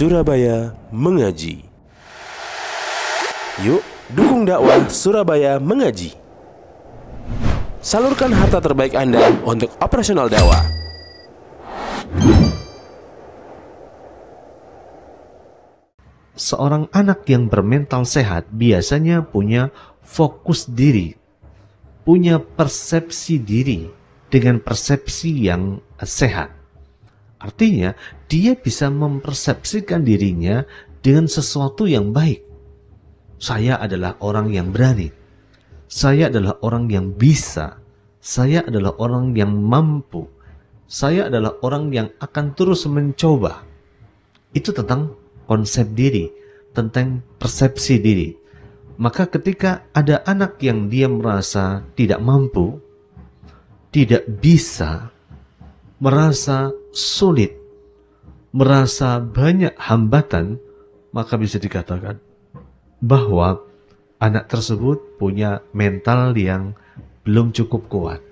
Surabaya Mengaji. Yuk, dukung dakwah Surabaya Mengaji. Salurkan harta terbaik Anda untuk operasional dakwah. Seorang anak yang bermental sehat biasanya punya fokus diri, punya persepsi diri dengan persepsi yang sehat. Artinya, dia bisa mempersepsikan dirinya dengan sesuatu yang baik. Saya adalah orang yang berani. Saya adalah orang yang bisa. Saya adalah orang yang mampu. Saya adalah orang yang akan terus mencoba. Itu tentang konsep diri, tentang persepsi diri. Maka ketika ada anak yang dia merasa tidak mampu, tidak bisa, merasa sulit, merasa banyak hambatan, maka bisa dikatakan bahwa anak tersebut punya mental yang belum cukup kuat.